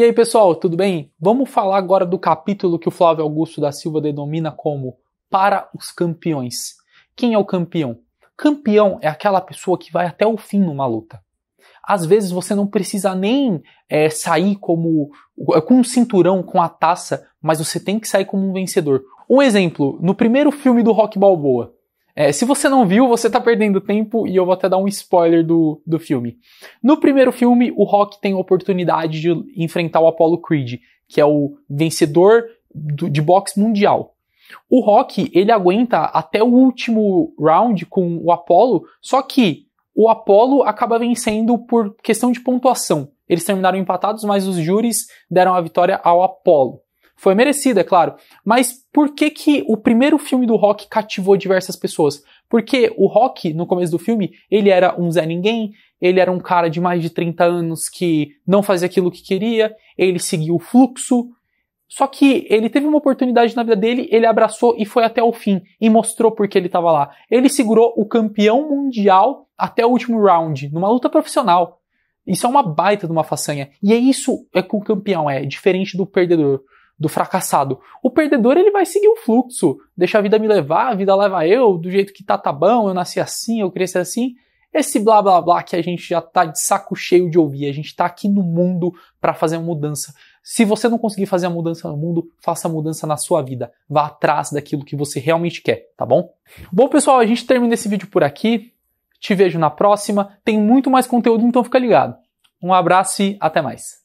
E aí, pessoal, tudo bem? Vamos falar agora do capítulo que o Flávio Augusto da Silva denomina como Para os Campeões. Quem é o campeão? Campeão é aquela pessoa que vai até o fim numa luta. Às vezes você não precisa nem é, sair como com um cinturão, com a taça, mas você tem que sair como um vencedor. Um exemplo, no primeiro filme do Rock Balboa, é, se você não viu, você está perdendo tempo e eu vou até dar um spoiler do, do filme. No primeiro filme, o Rock tem a oportunidade de enfrentar o Apollo Creed, que é o vencedor do, de boxe mundial. O Rock, ele aguenta até o último round com o Apollo, só que o Apollo acaba vencendo por questão de pontuação. Eles terminaram empatados, mas os júris deram a vitória ao Apollo. Foi merecida, é claro. Mas por que, que o primeiro filme do Rock cativou diversas pessoas? Porque o Rock, no começo do filme, ele era um Zé Ninguém, ele era um cara de mais de 30 anos que não fazia aquilo que queria, ele seguiu o fluxo. Só que ele teve uma oportunidade na vida dele, ele abraçou e foi até o fim e mostrou por que ele estava lá. Ele segurou o campeão mundial até o último round, numa luta profissional. Isso é uma baita de uma façanha. E é isso é que o campeão é, diferente do perdedor do fracassado. O perdedor ele vai seguir o fluxo, deixa a vida me levar, a vida leva eu, do jeito que tá tá bom, eu nasci assim, eu cresci assim. Esse blá blá blá que a gente já tá de saco cheio de ouvir, a gente tá aqui no mundo para fazer uma mudança. Se você não conseguir fazer a mudança no mundo, faça a mudança na sua vida. Vá atrás daquilo que você realmente quer, tá bom? Bom, pessoal, a gente termina esse vídeo por aqui. Te vejo na próxima. Tem muito mais conteúdo, então fica ligado. Um abraço e até mais.